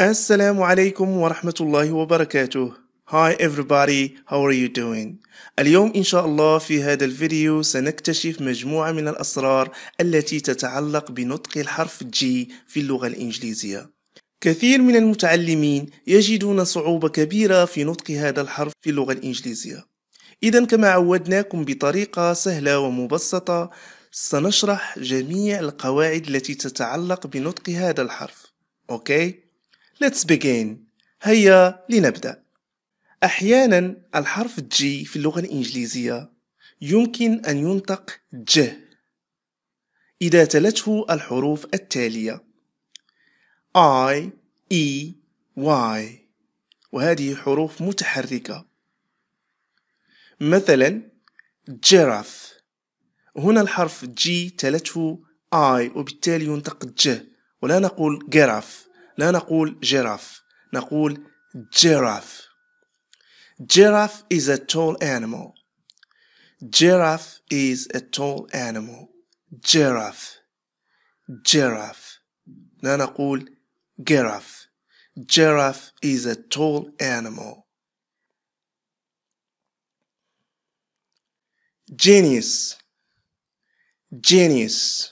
السلام عليكم ورحمة الله وبركاته Hi everybody, how are you doing? اليوم إن شاء الله في هذا الفيديو سنكتشف مجموعة من الأسرار التي تتعلق بنطق الحرف G في اللغة الإنجليزية. كثير من المتعلمين يجدون صعوبة كبيرة في نطق هذا الحرف في اللغة الإنجليزية. إذا كما عودناكم بطريقة سهلة ومبسطة سنشرح جميع القواعد التي تتعلق بنطق هذا الحرف. أوكي؟ okay? Let's begin. هيا لنبدأ. أحيانا الحرف جي في اللغة الإنجليزية يمكن أن ينطق ج إذا تلته الحروف التالية I, E, Y وهذه حروف متحركة مثلا جيراف هنا الحرف جي تلته I وبالتالي ينطق ج ولا نقول جيراف لا نقول جراف نقول جراف جراف is a tall animal جراف is a tall animal جراف جراف لا نقول جراف جراف is a tall animal genius genius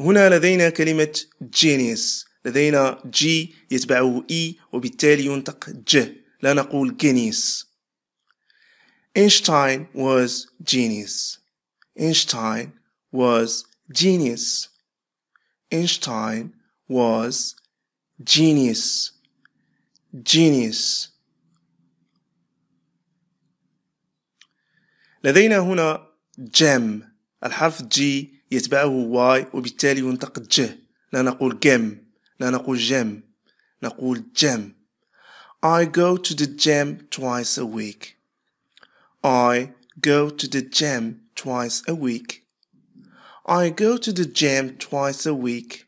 هنا لدينا كلمة genius لدينا جي يتبعه إي e، وبالتالي ينطق ج لا نقول جينيس اينشتاين was genius اينشتاين was genius اينشتاين was genius genius لدينا هنا جم الحرف جي يتبعه واي وبالتالي ينطق ج لا نقول جم لا نقول جيم نقول جيم I go to the gym twice a week I go to the gym twice a week I go to the gym twice a week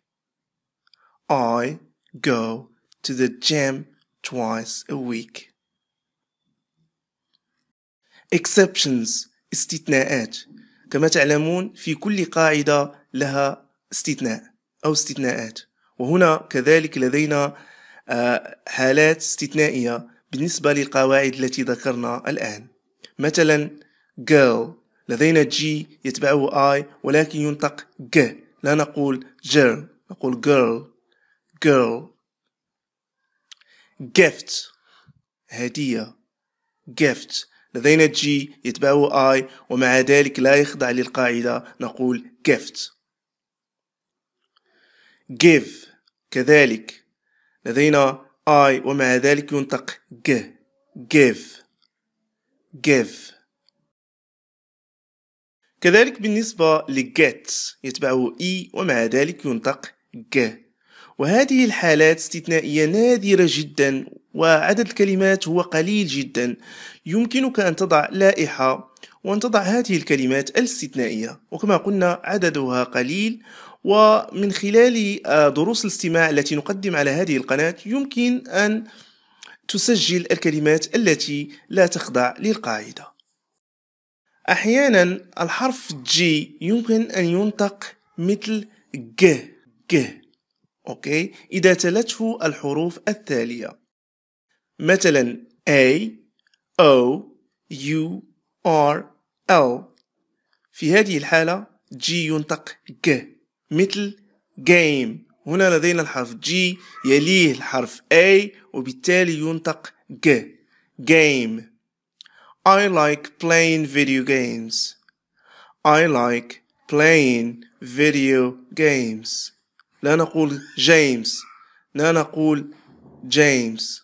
I go to the gym twice a week exceptions استثناءات كما تعلمون في كل قاعدة لها استثناء أو استثناءات وهنا كذلك لدينا آه، حالات استثنائية بالنسبة للقواعد التي ذكرنا الآن مثلا girl لدينا جي يتبعه I ولكن ينطق ج لا نقول جر نقول girl girl gift هدية gift لدينا جي يتبعه I ومع ذلك لا يخضع للقاعدة نقول gift give كذلك لدينا I ومع ذلك ينطق G give give كذلك بالنسبة لجيت يتبعه إي ومع ذلك ينطق G وهذه الحالات استثنائية نادرة جدا وعدد الكلمات هو قليل جدا يمكنك أن تضع لائحة وأن تضع هذه الكلمات الاستثنائية وكما قلنا عددها قليل ومن خلال آه، دروس الاستماع التي نقدم على هذه القناة يمكن أن تسجل الكلمات التي لا تخضع للقاعدة أحيانا الحرف جي يمكن أن ينطق مثل ج ج أوكي إذا تلته الحروف التالية مثلا A O U R L في هذه الحالة جي ينطق ج مثل game هنا لدينا الحرف G يليه الحرف A وبالتالي ينطق G game I like playing video games I like playing video games لا نقول جيمس لا نقول جيمس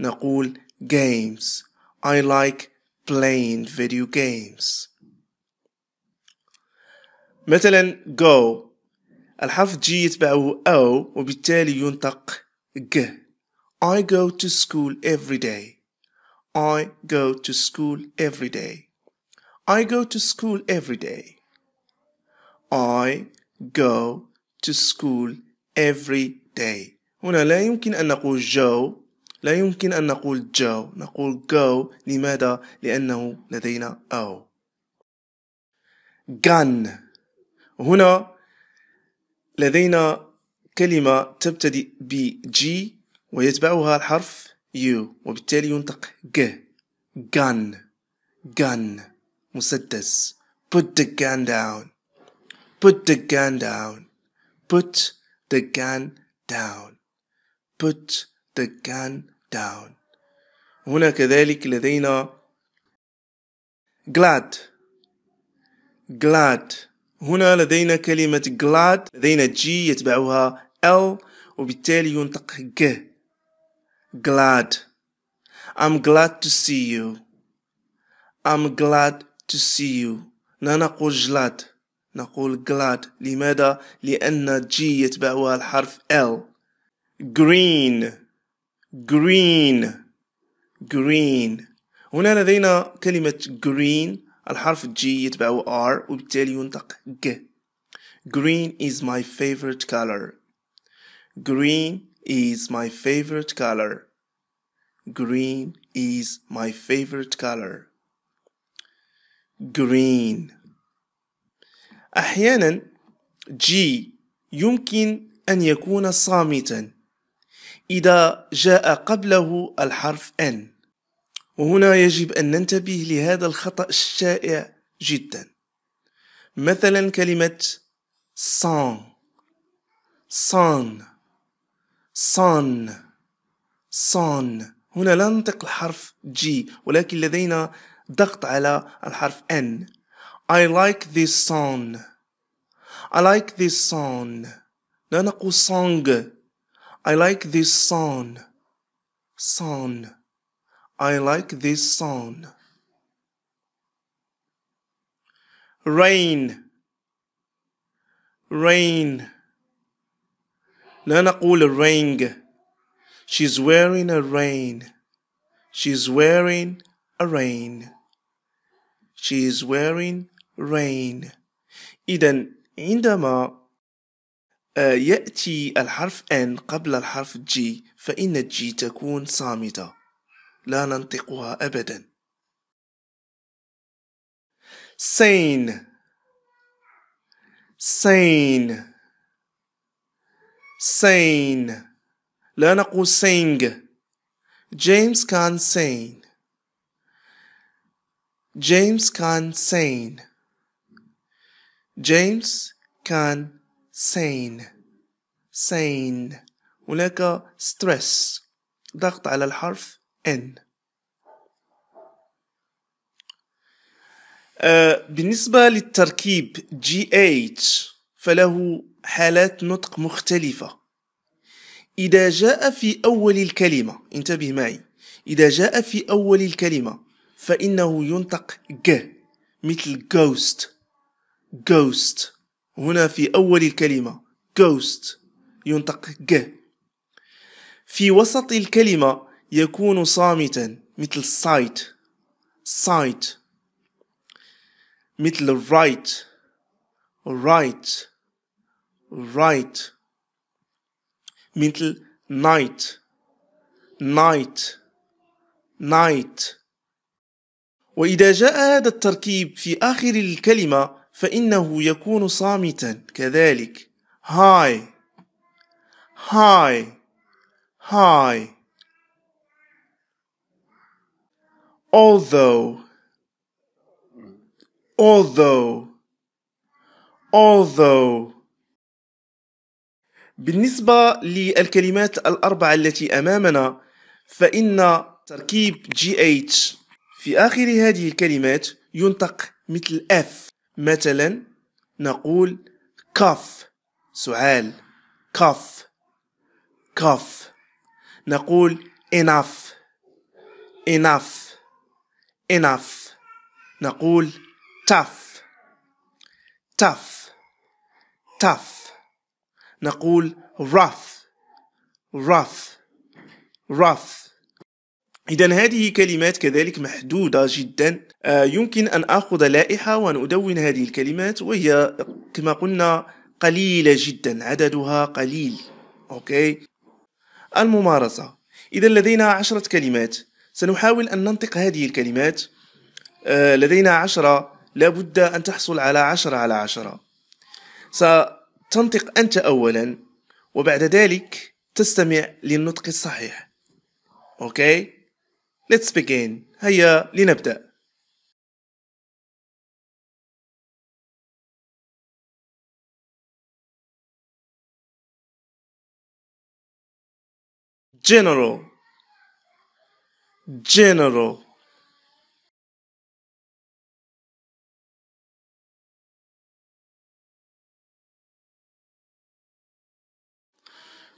نقول games I like playing video games مثلا go الحرف جي يتبعه او وبالتالي ينطق ج I go to school every day I go to school every day I go to school every day I go to school every day هنا لا يمكن أن نقول جو لا يمكن أن نقول جو نقول جو لماذا؟ لأنه لدينا أو gun هنا لدينا كلمة تبتدئ ب G ويتبعها الحرف U وبالتالي ينطق G gun gun مسدس put the gun down put the gun down put the gun down put the gun down هنا كذلك لدينا glad glad هنا لدينا كلمة glad لدينا جي يتبعها L وبالتالي ينطق G glad I'm glad to see you I'm glad to see you لا نقول جلاد نقول glad لماذا؟ لأن جي يتبعها الحرف L green green green هنا لدينا كلمة green الحرف G يتبعه R وبالتالي ينطق G Green is my favorite color Green is my favorite color Green is my favorite color Green أحيانا G يمكن أن يكون صامتا إذا جاء قبله الحرف N وهنا يجب أن ننتبه لهذا الخطأ الشائع جدا مثلا كلمة صان صان صان صان هنا لا ننطق الحرف جي ولكن لدينا ضغط على الحرف ان I like this song I like this song لا نقول song I like this song song I like this song. Rain. Rain. Nana نقول ring. She's wearing a rain. She's wearing a rain. She's wearing rain. إذا عندما يأتي الحرف N قبل الحرف G فإن G تكون صامتة. لا ننطقها أبدا سين سين سين لا نقول سينج جيمس كان سين جيمس كان سين جيمس كان سين سين هناك ستريس ضغط على الحرف n آه، بالنسبة للتركيب GH فله حالات نطق مختلفة إذا جاء في أول الكلمة انتبه معي إذا جاء في أول الكلمة فإنه ينطق ج مثل ghost ghost هنا في أول الكلمة ghost ينطق ج في وسط الكلمة يكون صامتا مثل sight sight مثل right right right مثل night night night وإذا جاء هذا التركيب في آخر الكلمة فإنه يكون صامتا كذلك هاي هاي هاي although although although بالنسبة للكلمات الأربعة التي أمامنا فإن تركيب GH في آخر هذه الكلمات ينطق مثل F مثلا نقول كف سعال كف كف نقول enough enough enough نقول tough tough tough نقول rough rough rough إذا هذه كلمات كذلك محدودة جدا آه، يمكن أن آخذ لائحة وأن أدون هذه الكلمات وهي كما قلنا قليلة جدا عددها قليل أوكي الممارسة إذا لدينا عشرة كلمات سنحاول أن ننطق هذه الكلمات آه، لدينا عشرة لابد أن تحصل على عشرة على عشرة ستنطق أنت أولا وبعد ذلك تستمع للنطق الصحيح أوكي؟ Let's begin هيا لنبدأ General general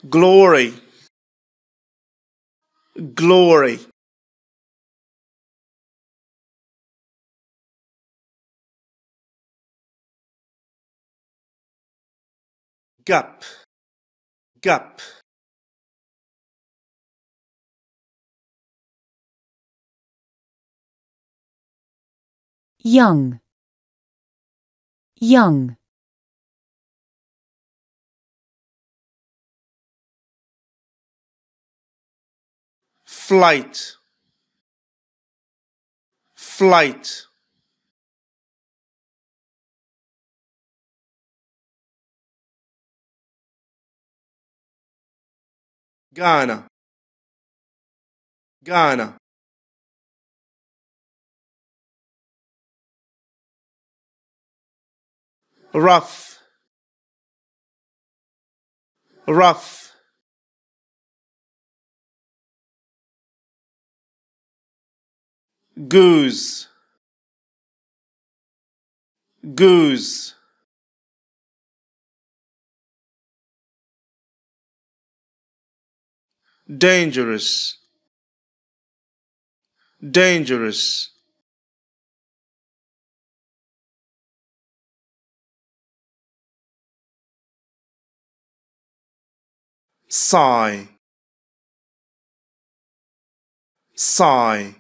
glory glory gap gap young young flight flight Ghana Ghana rough, rough. Goose, goose. Dangerous, dangerous. sigh sigh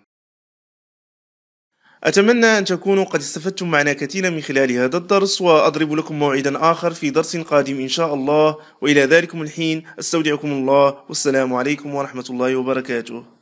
أتمنى أن تكونوا قد استفدتم معنا كثيرا من خلال هذا الدرس وأضرب لكم موعدا آخر في درس قادم إن شاء الله وإلى ذلكم الحين أستودعكم الله والسلام عليكم ورحمة الله وبركاته